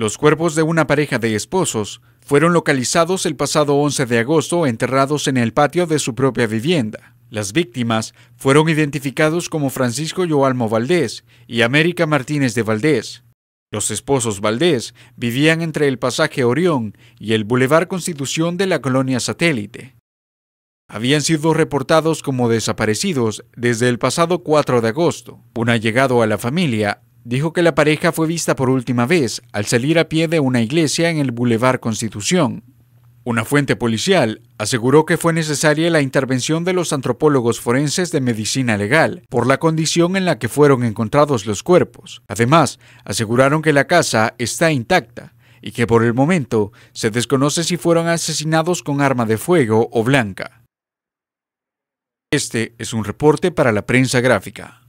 Los cuerpos de una pareja de esposos fueron localizados el pasado 11 de agosto enterrados en el patio de su propia vivienda. Las víctimas fueron identificados como Francisco Joalmo Valdés y América Martínez de Valdés. Los esposos Valdés vivían entre el pasaje Orión y el Boulevard Constitución de la colonia satélite. Habían sido reportados como desaparecidos desde el pasado 4 de agosto. Un allegado a la familia dijo que la pareja fue vista por última vez al salir a pie de una iglesia en el Boulevard Constitución. Una fuente policial aseguró que fue necesaria la intervención de los antropólogos forenses de medicina legal por la condición en la que fueron encontrados los cuerpos. Además, aseguraron que la casa está intacta y que por el momento se desconoce si fueron asesinados con arma de fuego o blanca. Este es un reporte para la prensa gráfica.